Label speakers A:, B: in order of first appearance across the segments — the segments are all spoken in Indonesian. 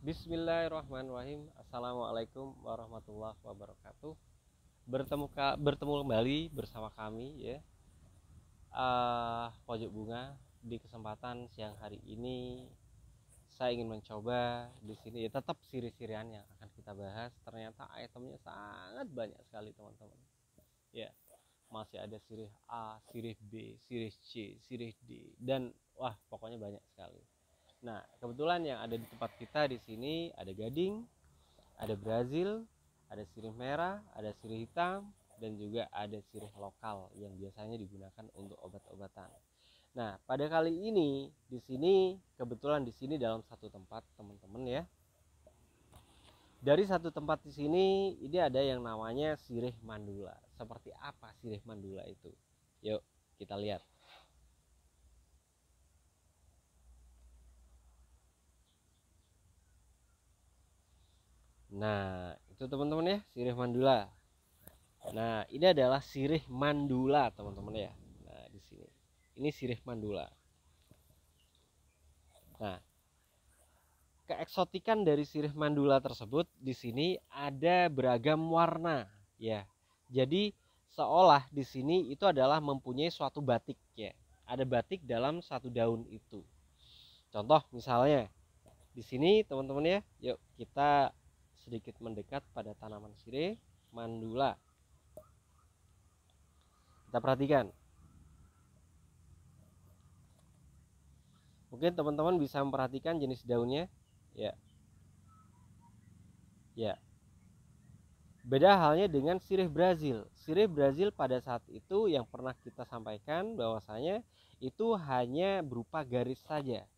A: Bismillahirrahmanirrahim. Assalamualaikum warahmatullahi wabarakatuh. Bertemu ka, bertemu kembali bersama kami ya. Uh, pojok bunga di kesempatan siang hari ini saya ingin mencoba di sini ya, tetap siri-sirian yang akan kita bahas. Ternyata itemnya sangat banyak sekali teman-teman. Ya. Masih ada sirih A, sirih B, sirih C, sirih D dan wah pokoknya banyak sekali Nah, kebetulan yang ada di tempat kita di sini ada gading, ada Brazil, ada sirih merah, ada sirih hitam, dan juga ada sirih lokal yang biasanya digunakan untuk obat-obatan. Nah, pada kali ini di sini kebetulan di sini dalam satu tempat, teman-teman ya. Dari satu tempat di sini ini ada yang namanya sirih mandula. Seperti apa sirih mandula itu? Yuk, kita lihat. Nah, itu teman-teman ya, sirih mandula. Nah, ini adalah sirih mandula, teman-teman ya. Nah, di sini. Ini sirih mandula. Nah, keeksotikan dari sirih mandula tersebut di sini ada beragam warna, ya. Jadi seolah di sini itu adalah mempunyai suatu batik ya. Ada batik dalam satu daun itu. Contoh misalnya di sini teman-teman ya, yuk kita sedikit mendekat pada tanaman sirih mandula. Kita perhatikan. Mungkin teman-teman bisa memperhatikan jenis daunnya, ya. Ya. Beda halnya dengan sirih Brazil. Sirih Brazil pada saat itu yang pernah kita sampaikan bahwasanya itu hanya berupa garis saja.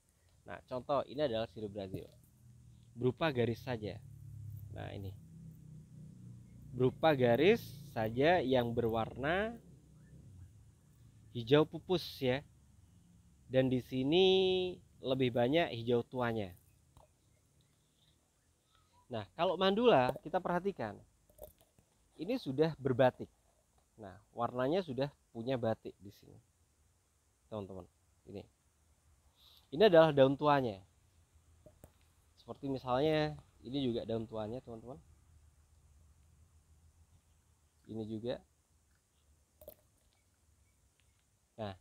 A: Nah, contoh ini adalah sirih Brazil. Berupa garis saja. Nah, ini. Berupa garis saja yang berwarna hijau pupus ya. Dan di sini lebih banyak hijau tuanya. Nah, kalau mandula kita perhatikan. Ini sudah berbatik. Nah, warnanya sudah punya batik di sini. Teman-teman, ini. Ini adalah daun tuanya. Seperti misalnya ini juga daun tuanya teman-teman ini juga nah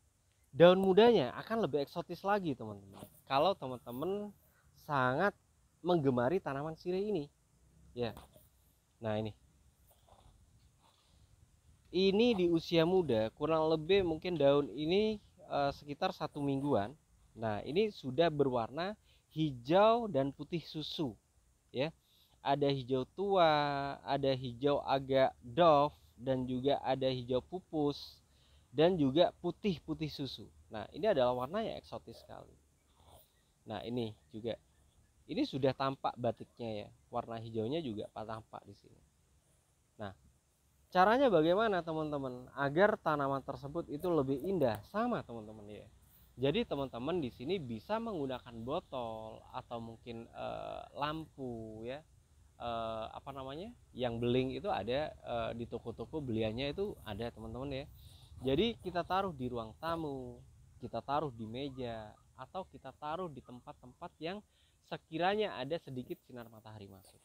A: daun mudanya akan lebih eksotis lagi teman-teman kalau teman-teman sangat menggemari tanaman sirih ini ya nah ini ini di usia muda kurang lebih mungkin daun ini eh, sekitar satu mingguan nah ini sudah berwarna hijau dan putih susu ya ada hijau tua ada hijau agak doff dan juga ada hijau pupus dan juga putih putih susu nah ini adalah warna yang eksotis sekali nah ini juga ini sudah tampak batiknya ya warna hijaunya juga tampak di sini nah caranya bagaimana teman-teman agar tanaman tersebut itu lebih indah sama teman-teman ya jadi teman-teman di sini bisa menggunakan botol atau mungkin e, lampu ya. E, apa namanya? Yang beling itu ada e, di toko-toko beliannya itu ada teman-teman ya. Jadi kita taruh di ruang tamu, kita taruh di meja atau kita taruh di tempat-tempat yang sekiranya ada sedikit sinar matahari masuk.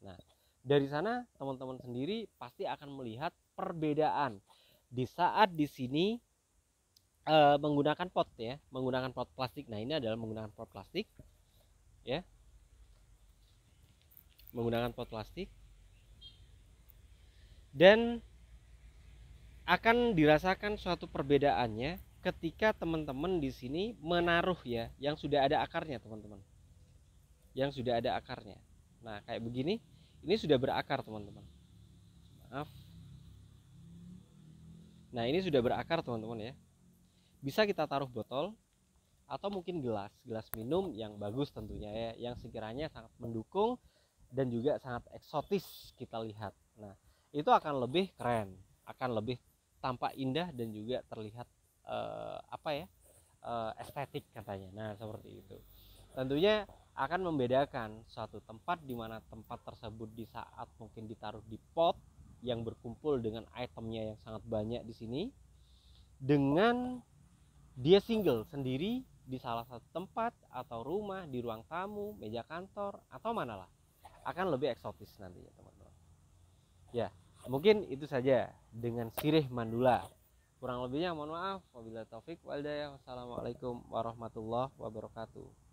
A: Nah, dari sana teman-teman sendiri pasti akan melihat perbedaan di saat di sini Eh, menggunakan pot ya, menggunakan pot plastik. Nah, ini adalah menggunakan pot plastik. Ya. Menggunakan pot plastik. Dan akan dirasakan suatu perbedaannya ketika teman-teman di sini menaruh ya yang sudah ada akarnya, teman-teman. Yang sudah ada akarnya. Nah, kayak begini, ini sudah berakar, teman-teman. Maaf. Nah, ini sudah berakar, teman-teman ya bisa kita taruh botol atau mungkin gelas gelas minum yang bagus tentunya ya yang sekiranya sangat mendukung dan juga sangat eksotis kita lihat nah itu akan lebih keren akan lebih tampak indah dan juga terlihat eh, apa ya eh, estetik katanya nah seperti itu tentunya akan membedakan suatu tempat di mana tempat tersebut di saat mungkin ditaruh di pot yang berkumpul dengan itemnya yang sangat banyak di sini dengan dia single sendiri di salah satu tempat atau rumah di ruang tamu meja kantor atau manalah akan lebih eksotis nantinya teman-teman ya mungkin itu saja dengan sirih mandula kurang lebihnya mohon maaf wabillahi taufik walhidayah wassalamualaikum warahmatullahi wabarakatuh